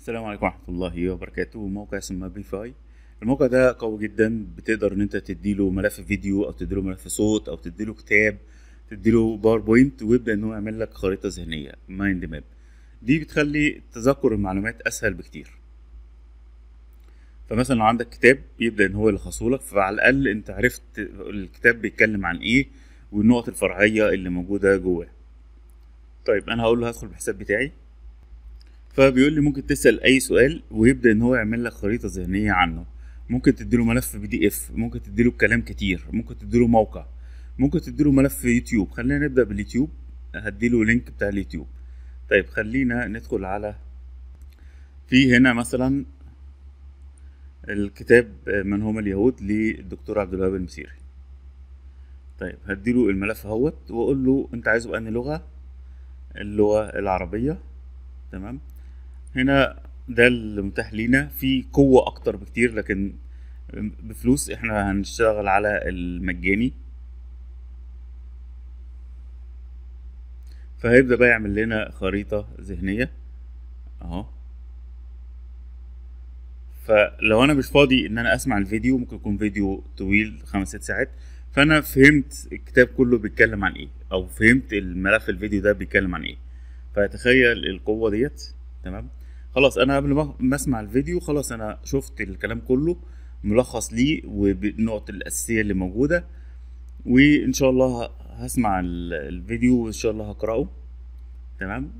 السلام عليكم ورحمه الله وبركاته موقع سماه بيفاي الموقع ده قوي جدا بتقدر ان انت تديله ملف فيديو او تديله ملف صوت او تديله كتاب تديله باوربوينت ويبدا ان هو يعمل لك خريطه ذهنيه مايند ماب دي بتخلي تذكر المعلومات اسهل بكتير فمثلا لو عندك كتاب يبدا ان هو يلخصه لك فعلى الاقل انت عرفت الكتاب بيتكلم عن ايه والنقط الفرعيه اللي موجوده جواه طيب انا هقول له هدخل بالحساب بتاعي فبيقول لي ممكن تسال اي سؤال ويبدا ان هو يعمل لك خريطه ذهنيه عنه ممكن تديله ملف بي دي اف ممكن تديله كلام كتير ممكن تديله موقع ممكن تديله ملف يوتيوب خلينا نبدا باليوتيوب هديله لينك بتاع اليوتيوب طيب خلينا ندخل على في هنا مثلا الكتاب من هم اليهود للدكتور عبد الوهاب المسيري طيب هديله الملف اهوت واقول له انت عايزه بأني لغه اللغه العربيه تمام هنا ده المتاح لينا في قوة أكتر بكتير لكن بفلوس احنا هنشتغل على المجاني فهيبدأ بقى يعمل لنا خريطة ذهنية اهو فلو انا مش فاضي ان انا اسمع الفيديو ممكن يكون فيديو طويل خمس ست ساعات فانا فهمت الكتاب كله بيتكلم عن ايه او فهمت الملف الفيديو ده بيتكلم عن ايه فتخيل القوة ديت تمام خلاص انا قبل ما اسمع الفيديو خلاص انا شفت الكلام كله ملخص ليه وبالنقط الاساسيه اللي موجوده وان شاء الله هسمع الفيديو وان شاء الله هقراه تمام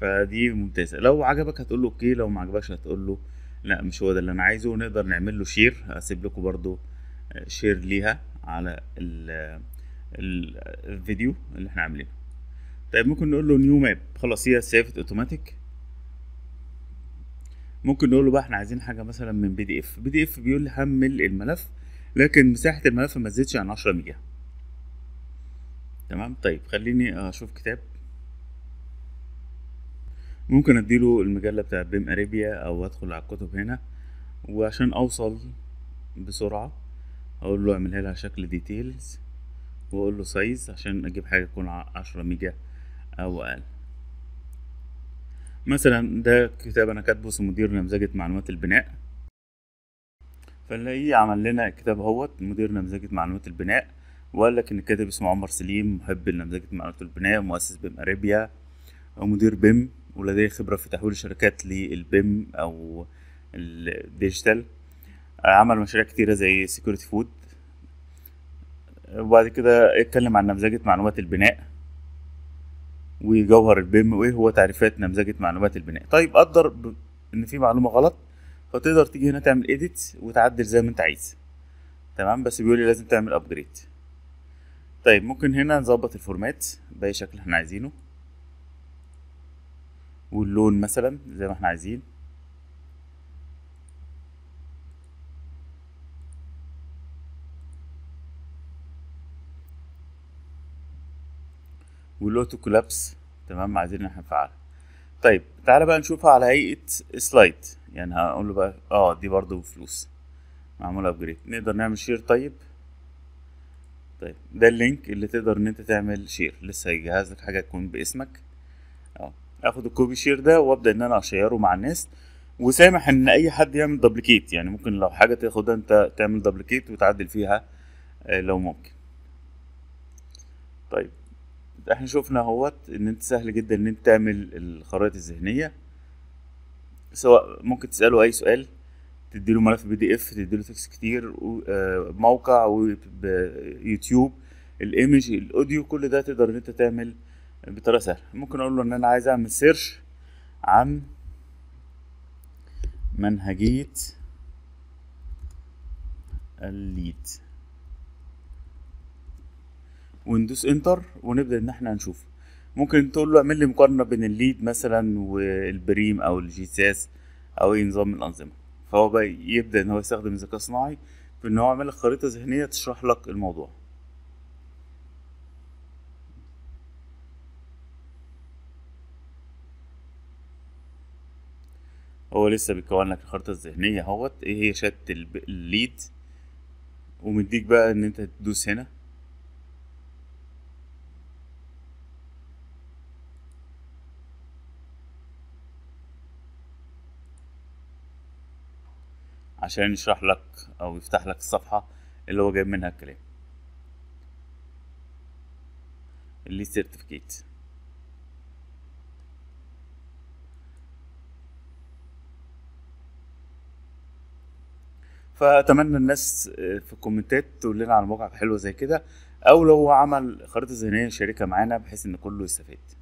فدي ممتازه لو عجبك هتقول له اوكي لو ما عجبكش هتقول له لا مش هو ده اللي انا عايزه ونقدر نعمل له شير هسيب لكم برده شير ليها على ال الفيديو اللي احنا عاملينه طيب ممكن نقول له نيو ماب خلاص هي سيفت اوتوماتيك ممكن نقول له بقى احنا عايزين حاجه مثلا من بي دي اف بي دي اف بيقول لي حمل الملف لكن مساحه الملف ما زادتش عن 10 ميجا تمام طيب خليني اشوف كتاب ممكن اديله المجله بتاع بيم اريبيا او ادخل على الكتب هنا وعشان اوصل بسرعه اقول له اعملها لها شكل ديتيلز واقول له سايز عشان اجيب حاجه تكون عشرة ميجا او اقل مثلا ده كتاب انا كاتبه اسمه مدير نمذجه معلومات البناء فنلاقيه عمل لنا الكتاب اهوت مدير نمذجه معلومات البناء وقال لك ان الكاتب اسمه عمر سليم محب لنمذجه معلومات البناء مؤسس بيم اريبيا ومدير بيم ولديه خبره في تحويل الشركات للبيم او الديجيتال عمل مشاريع كتيره زي سيكوريتي فود وبعد كده اتكلم عن نمذجه معلومات البناء وجوهر البيم وايه هو تعريفات نمذجه معلومات البناء طيب قدر ان في معلومه غلط فتقدر تيجي هنا تعمل ايديت وتعدل زي ما انت عايز تمام بس بيقول لي لازم تعمل ابجريد طيب ممكن هنا نظبط الفورمات باي شكل احنا عايزينه واللون مثلا زي ما احنا عايزين واللوتو كولابس تمام عايزين ان احنا نفعلها طيب تعالى بقى نشوفها على هيئه سلايد يعني هقول له بقى اه دي برضو بفلوس معموله ابجريد نقدر نعمل شير طيب طيب ده اللينك اللي تقدر ان انت تعمل شير لسه هيجهز لك حاجه تكون باسمك اه اخد الكوبي شير ده وابدا ان انا اشيره مع الناس وسامح ان اي حد يعمل دبليكيت يعني ممكن لو حاجه تاخدها انت تعمل دبليكيت وتعدل فيها آه، لو ممكن طيب احنا شفنا اهوت ان انت سهل جدا ان انت تعمل الخرائط الذهنيه سواء ممكن تساله اي سؤال تديله ملف بي دي اف تديله تكست كتير آه، موقع ويوتيوب الايمج الاوديو كل ده تقدر ان انت تعمل بطريقه سهله ممكن اقول له ان انا عايز اعمل سيرش عن منهجيه الليد وندوس انتر ونبدا ان احنا نشوف ممكن تقول له اعمل لي مقارنه بين الليد مثلا والبريم او الجي ساس او اي نظام من الانظمه فهو بقى يبدا ان هو يستخدم الذكاء الصناعي في ان هو يعمل لك خريطه ذهنيه تشرح لك الموضوع هو لسه بيكون لك الخريطه الذهنيه اهوت ايه هي شات الليد ومديك بقى ان انت تدوس هنا عشان يشرح لك او يفتح لك الصفحة اللي هو جايب منها الكلام اللي سيرتيفيكيت فاتمنى الناس في الكومنتات تقول لنا على موقع حلو زي كده او لو عمل خريطه ذهنيه شركه معانا بحيث ان كله يستفاد